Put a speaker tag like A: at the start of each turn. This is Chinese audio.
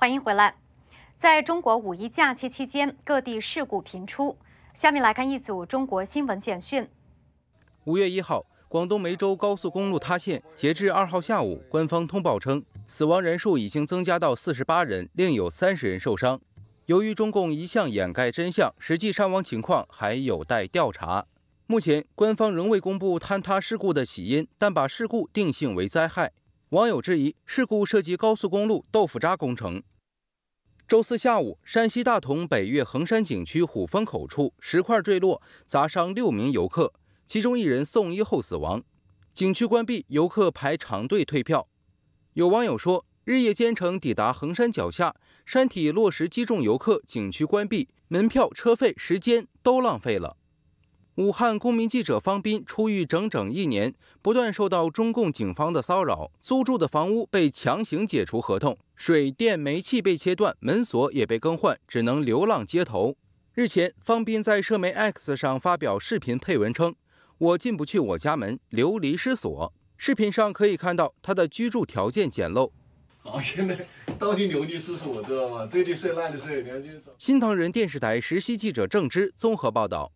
A: 欢迎回来。在中国五一假期期间，各地事故频出。下面来看一组中国新闻简讯。
B: 五月一号，广东梅州高速公路塌陷，截至二号下午，官方通报称，死亡人数已经增加到四十八人，另有三十人受伤。由于中共一向掩盖真相，实际伤亡情况还有待调查。目前，官方仍未公布坍塌事故的起因，但把事故定性为灾害。网友质疑事故涉及高速公路豆腐渣工程。周四下午，山西大同北岳恒山景区虎峰口处石块坠落，砸伤六名游客，其中一人送医后死亡。景区关闭，游客排长队退票。有网友说，日夜兼程抵达恒山脚下，山体落石击中游客，景区关闭，门票、车费、时间都浪费了。武汉公民记者方斌出狱整整一年，不断受到中共警方的骚扰，租住的房屋被强行解除合同，水电煤气被切断，门锁也被更换，只能流浪街头。日前，方斌在社媒 X 上发表视频配文称：“我进不去我家门，流离失所。”视频上可以看到他的居住条件简陋。
A: 好现在到底流离失所知道吗？最低睡烂的最低。
B: 新唐人电视台实习记者郑芝综合报道。